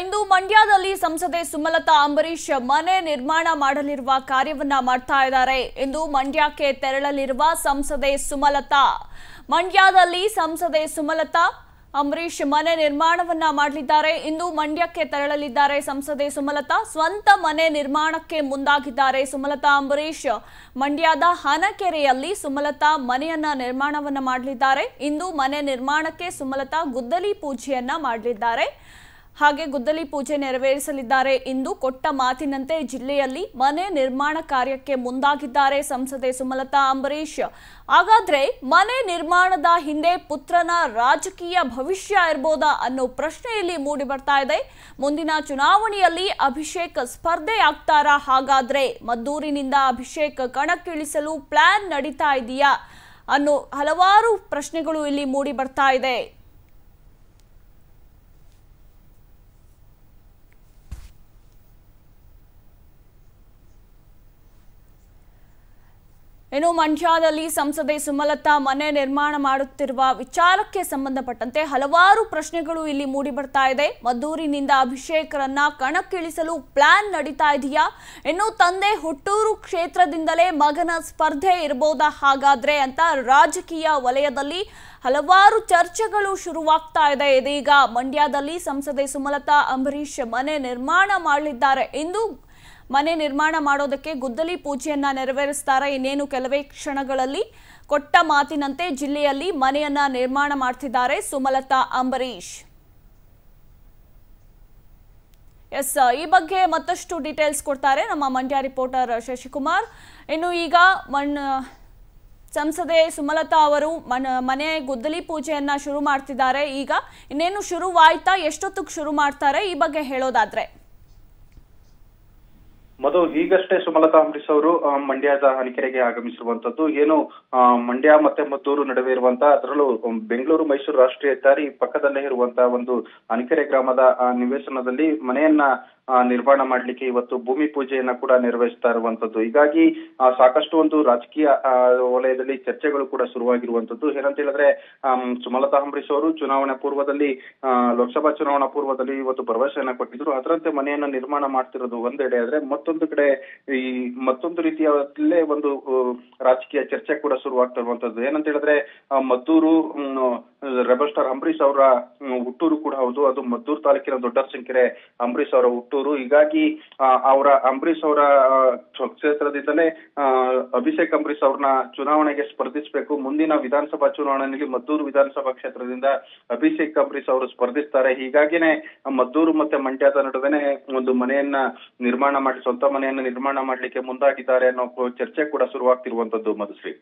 ಇಂದು ಮಂಡ್ಯದಲ್ಲಿ ಸಂಸದೆ ಸುಮಲತಾ ಅಂಬರೀಶ್ ಮನೆ ನಿರ್ಮಾಣ ಮಾಡಲಿರುವ ಕಾರ್ಯವನ್ನ ಮಾಡ್ತಾ ಇದ್ದಾರೆ ಎಂದು ಮಂಡ್ಯಕ್ಕೆ ತೆರಳಲಿರುವ ಸಂಸದೆ ಸುಮಲತಾ ಮಂಡ್ಯದಲ್ಲಿ ಸಂಸದೆ ಸುಮಲತಾ ಅಂಬರೀಷ್ ಮನೆ ನಿರ್ಮಾಣವನ್ನ ಮಾಡಲಿದ್ದಾರೆ ಇಂದು ಮಂಡ್ಯಕ್ಕೆ ತೆರಳಲಿದ್ದಾರೆ ಸಂಸದೆ ಸುಮಲತಾ ಸ್ವಂತ ಮನೆ ನಿರ್ಮಾಣಕ್ಕೆ ಮುಂದಾಗಿದ್ದಾರೆ ಸುಮಲತಾ ಅಂಬರೀಷ್ ಮಂಡ್ಯದ ಹನಕೆರೆಯಲ್ಲಿ ಸುಮಲತಾ ಮನೆಯನ್ನ ನಿರ್ಮಾಣವನ್ನ ಮಾಡಲಿದ್ದಾರೆ ಇಂದು ಮನೆ ನಿರ್ಮಾಣಕ್ಕೆ ಸುಮಲತಾ ಗುದ್ದಲಿ ಪೂಜೆಯನ್ನ ಮಾಡಲಿದ್ದಾರೆ ಹಾಗೆ ಗುದ್ದಲಿ ಪೂಜೆ ನೆರವೇರಿಸಲಿದ್ದಾರೆ ಎಂದು ಕೊಟ್ಟ ಮಾತಿನಂತೆ ಜಿಲ್ಲೆಯಲ್ಲಿ ಮನೆ ನಿರ್ಮಾಣ ಕಾರ್ಯಕ್ಕೆ ಮುಂದಾಗಿದ್ದಾರೆ ಸಂಸದೆ ಸುಮಲತಾ ಅಂಬರೀಶ್ ಹಾಗಾದ್ರೆ ಮನೆ ನಿರ್ಮಾಣದ ಹಿಂದೆ ಪುತ್ರನ ರಾಜಕೀಯ ಭವಿಷ್ಯ ಇರ್ಬೋದಾ ಅನ್ನೋ ಪ್ರಶ್ನೆಯಲ್ಲಿ ಮೂಡಿ ಬರ್ತಾ ಇದೆ ಮುಂದಿನ ಚುನಾವಣೆಯಲ್ಲಿ ಅಭಿಷೇಕ್ ಸ್ಪರ್ಧೆ ಆಗ್ತಾರಾ ಹಾಗಾದ್ರೆ ಮದ್ದೂರಿನಿಂದ ಅಭಿಷೇಕ್ ಕಣಕ್ಕಿಳಿಸಲು ಪ್ಲಾನ್ ನಡೀತಾ ಇದೆಯಾ ಅನ್ನೋ ಹಲವಾರು ಪ್ರಶ್ನೆಗಳು ಇಲ್ಲಿ ಮೂಡಿ ಬರ್ತಾ ಇದೆ ಇನ್ನು ಮಂಡ್ಯದಲ್ಲಿ ಸಂಸದೆ ಸುಮಲತಾ ಮನೆ ನಿರ್ಮಾಣ ಮಾಡುತ್ತಿರುವ ವಿಚಾರಕ್ಕೆ ಸಂಬಂಧಪಟ್ಟಂತೆ ಹಲವಾರು ಪ್ರಶ್ನೆಗಳು ಇಲ್ಲಿ ಮೂಡಿಬರ್ತಾ ಇದೆ ಮದ್ದೂರಿನಿಂದ ಅಭಿಷೇಕ್ರನ್ನ ಕಣಕ್ಕಿಳಿಸಲು ಪ್ಲಾನ್ ನಡೀತಾ ಇದೆಯಾ ಇನ್ನು ತಂದೆ ಹುಟ್ಟೂರು ಕ್ಷೇತ್ರದಿಂದಲೇ ಮಗನ ಸ್ಪರ್ಧೆ ಇರಬಹುದಾ ಹಾಗಾದ್ರೆ ಅಂತ ರಾಜಕೀಯ ವಲಯದಲ್ಲಿ ಹಲವಾರು ಚರ್ಚೆಗಳು ಶುರುವಾಗ್ತಾ ಇದೆ ಇದೀಗ ಮಂಡ್ಯದಲ್ಲಿ ಸಂಸದೆ ಸುಮಲತಾ ಅಂಬರೀಶ್ ಮನೆ ನಿರ್ಮಾಣ ಮಾಡಲಿದ್ದಾರೆ ಎಂದು ಮನೆ ನಿರ್ಮಾಣ ಮಾಡೋದಕ್ಕೆ ಗುದ್ದಲಿ ಪೂಜೆಯನ್ನ ನೆರವೇರಿಸ್ತಾರೆ ಇನ್ನೇನು ಕೆಲವೇ ಕ್ಷಣಗಳಲ್ಲಿ ಕೊಟ್ಟ ಮಾತಿನಂತೆ ಜಿಲ್ಲೆಯಲ್ಲಿ ಮನೆಯನ್ನ ನಿರ್ಮಾಣ ಮಾಡ್ತಿದ್ದಾರೆ ಸುಮಲತಾ ಅಂಬರೀಶ್ ಎಸ್ ಈ ಬಗ್ಗೆ ಮತ್ತಷ್ಟು ಡೀಟೇಲ್ಸ್ ಕೊಡ್ತಾರೆ ನಮ್ಮ ಮಂಡ್ಯ ರಿಪೋರ್ಟರ್ ಶಶಿಕುಮಾರ್ ಇನ್ನು ಈಗ ಮಣ್ಣ ಸಂಸದೆ ಸುಮಲತಾ ಅವರು ಮನೆ ಗುದ್ದಲಿ ಪೂಜೆಯನ್ನ ಶುರು ಮಾಡ್ತಿದ್ದಾರೆ ಈಗ ಇನ್ನೇನು ಶುರುವಾಯ್ತಾ ಎಷ್ಟೊತ್ತಿಗೆ ಶುರು ಮಾಡ್ತಾರೆ ಈ ಬಗ್ಗೆ ಹೇಳೋದಾದ್ರೆ ಮೊದಲು ಈಗಷ್ಟೇ ಸುಮಲತಾ ಅಂಬರೀಶ್ ಅವರು ಮಂಡ್ಯದ ಹನಿಕೆರೆಗೆ ಆಗಮಿಸಿರುವಂತದ್ದು ಏನು ಮಂಡ್ಯ ಮತ್ತೆ ಮದ್ದೂರು ನಡುವೆ ಇರುವಂತಹ ಅದರಲ್ಲೂ ಬೆಂಗಳೂರು ಮೈಸೂರು ರಾಷ್ಟ್ರೀಯ ಹೆದ್ದಾರಿ ಪಕ್ಕದಲ್ಲೇ ಇರುವಂತಹ ಒಂದು ಹನಿಕೆರೆ ಗ್ರಾಮದ ನಿವೇಶನದಲ್ಲಿ ಮನೆಯನ್ನ ನಿರ್ಮಾಣ ಮಾಡಲಿಕ್ಕೆ ಇವತ್ತು ಭೂಮಿ ಪೂಜೆಯನ್ನ ಕೂಡ ನೆರವೇರಿಸ್ತಾ ಇರುವಂತದ್ದು ಹೀಗಾಗಿ ಸಾಕಷ್ಟು ಒಂದು ರಾಜಕೀಯ ವಲಯದಲ್ಲಿ ಚರ್ಚೆಗಳು ಕೂಡ ಶುರುವಾಗಿರುವಂತದ್ದು ಏನಂತ ಹೇಳಿದ್ರೆ ಸುಮಲತಾ ಅಂಬರೀಶ್ ಅವರು ಚುನಾವಣೆ ಪೂರ್ವದಲ್ಲಿ ಲೋಕಸಭಾ ಚುನಾವಣಾ ಪೂರ್ವದಲ್ಲಿ ಇವತ್ತು ಭರವಸೆಯನ್ನ ಕೊಟ್ಟಿದ್ರು ಅದರಂತೆ ಮನೆಯನ್ನ ನಿರ್ಮಾಣ ಮಾಡ್ತಿರೋದು ಒಂದೆಡೆ ಆದ್ರೆ ಮತ್ತೊಂದು ಕಡೆ ಈ ಮತ್ತೊಂದು ರೀತಿಯಲ್ಲೇ ಒಂದು ರಾಜಕೀಯ ಚರ್ಚೆ ಕೂಡ ಶುರುವಾಗ್ತಾ ಇರುವಂತದ್ದು ಏನಂತ ಹೇಳಿದ್ರೆ ಮದ್ದೂರು ರೆಬಲ್ ಸ್ಟಾರ್ ಅಂಬರೀಶ್ ಅವರ ಹುಟ್ಟೂರು ಕೂಡ ಹೌದು ಅದು ಮದ್ದೂರು ತಾಲೂಕಿನ ಸಂಖ್ಯೆ ಅಂಬರೀಶ್ ಅವರ ಹುಟ್ಟೂರು ಹೀಗಾಗಿ ಅವರ ಅಂಬರೀಶ್ ಅವರ ಕ್ಷೇತ್ರದಿಂದಲೇ ಅಭಿಷೇಕ್ ಅಂಬರೀಶ್ ಅವ್ರನ್ನ ಚುನಾವಣೆಗೆ ಸ್ಪರ್ಧಿಸಬೇಕು ಮುಂದಿನ ವಿಧಾನಸಭಾ ಚುನಾವಣೆಯಲ್ಲಿ ಮದ್ದೂರು ವಿಧಾನಸಭಾ ಕ್ಷೇತ್ರದಿಂದ ಅಭಿಷೇಕ್ ಅಂಬರೀಶ್ ಅವರು ಸ್ಪರ್ಧಿಸ್ತಾರೆ ಹೀಗಾಗಿನೇ ಮದ್ದೂರು ಮತ್ತೆ ಮಂಡ್ಯದ ನಡುವೆನೆ ಒಂದು ಮನೆಯನ್ನ ನಿರ್ಮಾಣ ಮಾಡಿ ಸ್ವಂತ ಮನೆಯನ್ನ ನಿರ್ಮಾಣ ಮಾಡ್ಲಿಕ್ಕೆ ಮುಂದಾಗಿದ್ದಾರೆ ಅನ್ನೋ ಚರ್ಚೆ ಕೂಡ ಶುರುವಾಗ್ತಿರುವಂತದ್ದು ಮಧುಶ್ರೀ